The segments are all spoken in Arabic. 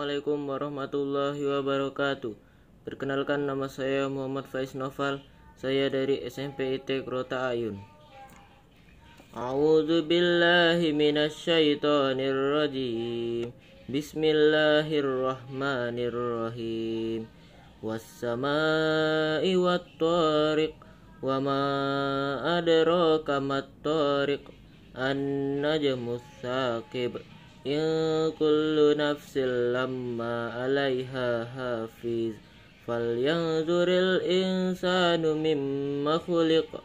Assalamualaikum warahmatullahi wabarakatuh. Perkenalkan nama saya Muhammad Faiz Noval. Saya dari SMP IT Krota Ayun. A'udzu billahi minasyaitonir rajim. Bismillahirrahmanirrahim. Was-samaa'i wat-tariq. Wa ma adraka mat-tariq. An-najmus saqib. إن كل نفس لما عليها حافظ فلينظر الإنسان مما خلق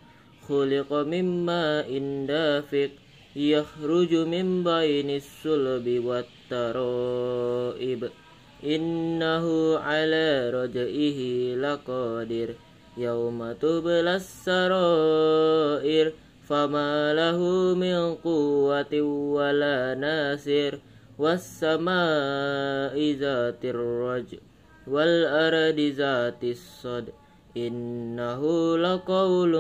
خلق مما إن دافق يخرج من بين الصلب والترائب إنه على رجعه لقادر يوم تبلى السرائر فما له من قوة ولا ناصر والسماء ذات الرج والأرض ذات الصد إنه لقول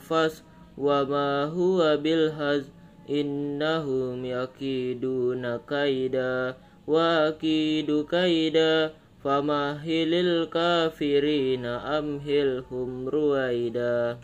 فص وما هو بالهزل إنهم يكيدون كيدا وأكيد كيدا فمهل الكافرين أمهلهم رويدا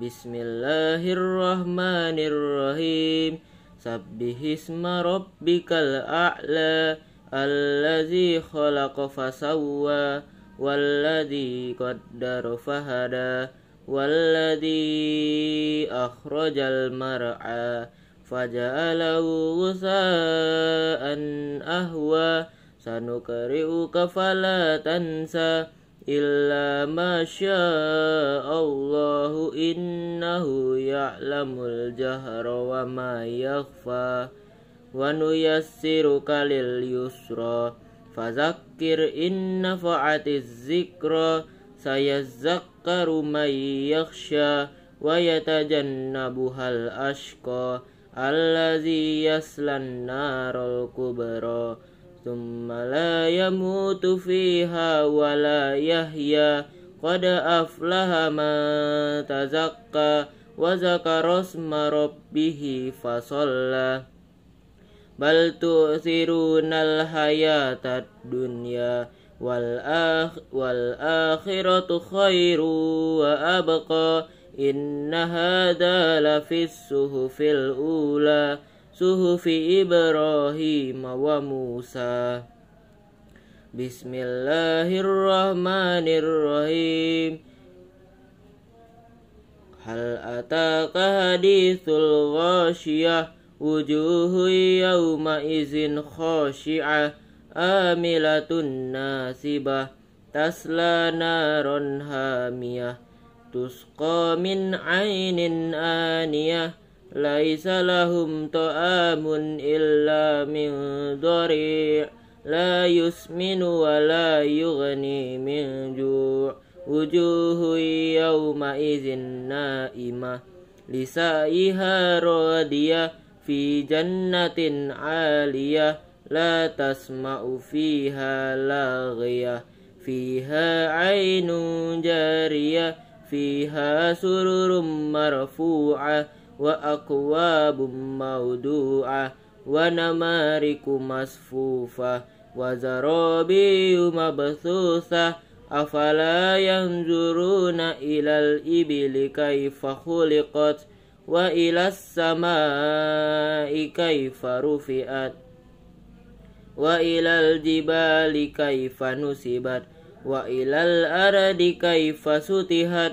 Bismillahirrahmanirrahim Sabbihisma rabbikal a'la Allazi khalaqa fasawwa Walladhi qaddara fahada Walladhi akhrajal mar'a Faja'alahu gusa'an ahwa Sanukari'uka fala tansa illa ma Allahu innahu ya'lamul jahra wa ma yakhfa wa nuyassiruka lil yusra fadzakkir in nafa'atiz dzikra sayazakkaru may yakhsha wa yatajannabuhal ashqa allazi yaslan naral kubra ثم لا يموت فيها ولا يحيا قد أفلح من تزكى وذكر اسم ربه فصلى بل تؤثرون الحياة الدنيا والآخرة خير وأبقى إن هذا لفي السهف الأولى صحف إبراهيم وموسى بسم الله الرحمن الرحيم هل أتاك حديث الغاشية وجوه يومئذ خاشعة آملة ناسبة تسلى نار هامية تسقى من عين آنيه ليس لهم طعام إلا من ضريع لا يسمن ولا يغني من جوع وجوه يومئذ نائمة لسعيها راضية في جنة عالية لا تسمع فيها لاغية فيها عين جارية فيها سرر مرفوعة وأكواب موضوعة ونمارك مصفوفة وزرابي مبثوثة أفلا ينظرون إلى الإبل كيف خلقت وإلى السماء كيف رفعت وإلى الجبال كيف نسبت وإلى الأرض كيف سطحت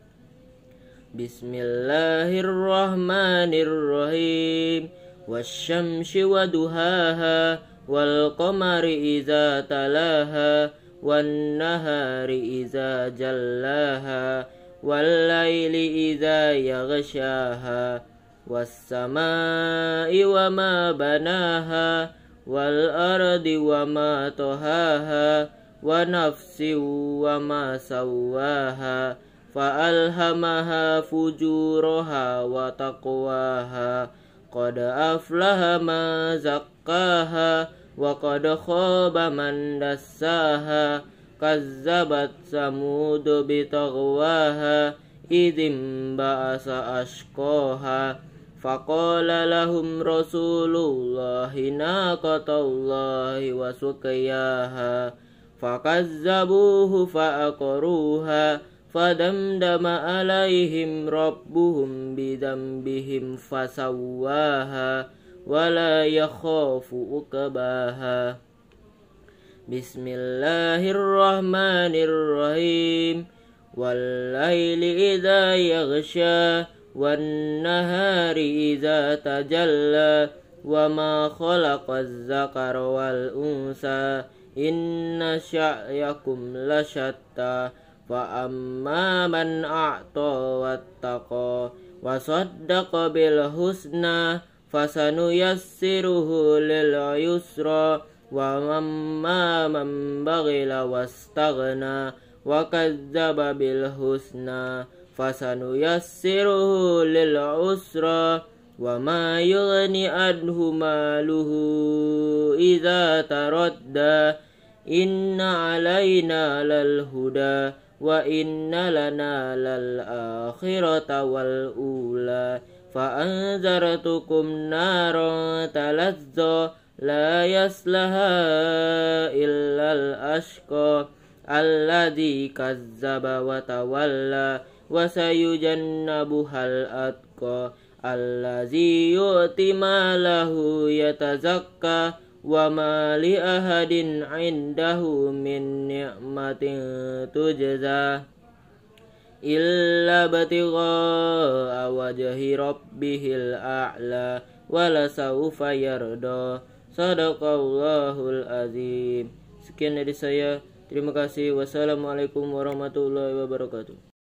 بسم الله الرحمن الرحيم والشمس ودهاها والقمر إذا تلاها والنهار إذا جلاها والليل إذا يغشاها والسماء وما بناها والأرض وما طهاها ونفس وما سواها فألهمها فجورها وتقواها قد أفلح من زكاها وقد خاب من دساها كذبت ثمود بتغواها إذ انبعث أشقاها فقال لهم رسول الله ناقة الله وسقياها فكذبوه فأقروها فدمدم عليهم ربهم بذنبهم فسواها ولا يخاف أكباها بسم الله الرحمن الرحيم والليل إذا يغشى والنهار إذا تجلى وما خلق الذكر والأنثى إن شأيكم لشتى فأما من أعطى واتقى وصدق بالحسنى فسنيسره لليسرى وأما من بغل واستغنى وكذب بالحسنى فسنيسره للعسرى وما يغني عنه ماله إذا تردى إن علينا للهدى وإن لنا للآخرة والأولى فأنذرتكم نارا تلظى لا يصلها إلا الأشقى الذي كذب وتولى وسيجنبها الأتقى الذي يؤتي ماله يتزكى وما لأحد عنده من نعمة تجزى إلا ابتغاء وجه ربه الأعلى ولسوف يرضى صدق الله العظيم sekian dari saya terima kasih wassalamualaikum warahmatullahi wabarakatuh